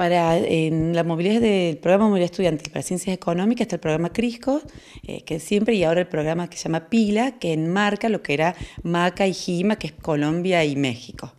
Para, en la movilidad del programa de Movilidad Estudiantil para Ciencias Económicas está el programa CRISCO, eh, que siempre, y ahora el programa que se llama PILA, que enmarca lo que era MACA y JIMA, que es Colombia y México.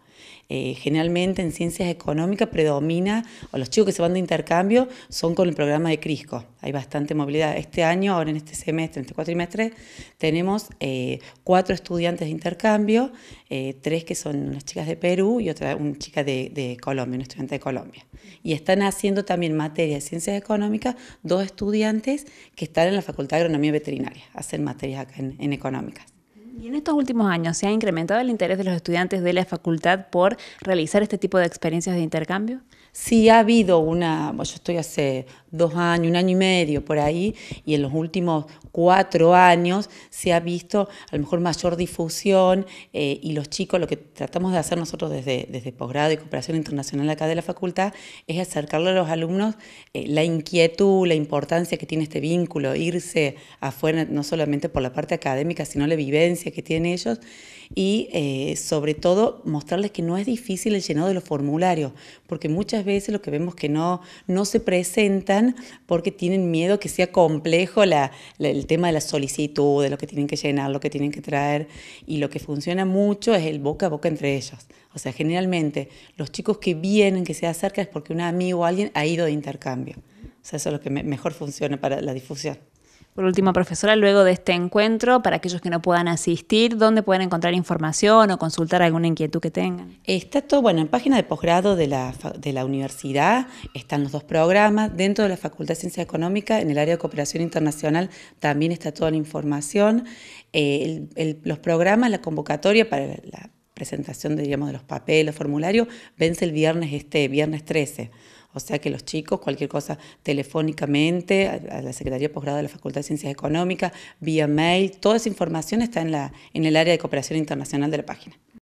Eh, generalmente en ciencias económicas predomina, o los chicos que se van de intercambio son con el programa de CRISCO. Hay bastante movilidad. Este año, ahora en este semestre, en este cuatrimestre, tenemos eh, cuatro estudiantes de intercambio, eh, tres que son unas chicas de Perú y otra una chica de, Colombia, una estudiante de Colombia. Y están haciendo también materia de ciencias económicas dos estudiantes que están en la Facultad de Agronomía Veterinaria, hacen materias acá en económicas. Y en estos últimos años, ¿se ha incrementado el interés de los estudiantes de la facultad por realizar este tipo de experiencias de intercambio? Sí, ha habido una, yo estoy hace dos años, un año y medio por ahí, y en los últimos cuatro años se ha visto a lo mejor mayor difusión eh, y los chicos, lo que tratamos de hacer nosotros desde, desde posgrado y cooperación internacional acá de la facultad, es acercarle a los alumnos eh, la inquietud, la importancia que tiene este vínculo, irse afuera, no solamente por la parte académica, sino la vivencia que tienen ellos, y eh, sobre todo mostrarles que no es difícil el llenado de los formularios, porque muchas veces lo que vemos que no, no se presenta porque tienen miedo que sea complejo el tema de la solicitud, de lo que tienen que llenar, lo que tienen que traer. Y lo que funciona mucho es el boca a boca entre ellos. O sea, generalmente los chicos que vienen, que se acercan, es porque un amigo o alguien ha ido de intercambio. O sea, eso es lo que mejor funciona para la difusión. Por último, profesora, luego de este encuentro, para aquellos que no puedan asistir, ¿dónde pueden encontrar información o consultar alguna inquietud que tengan? Está todo, bueno, en página de posgrado de la, universidad están los dos programas. Dentro de la Facultad de Ciencias Económicas, en el área de cooperación internacional, también está toda la información. Eh, los programas, la convocatoria para la presentación, diríamos, de los papeles, los formularios, vence el viernes, este viernes 13. O sea que los chicos, cualquier cosa telefónicamente, a la Secretaría de Posgrado de la Facultad de Ciencias Económicas, vía mail, toda esa información está en, la, en el área de cooperación internacional de la página.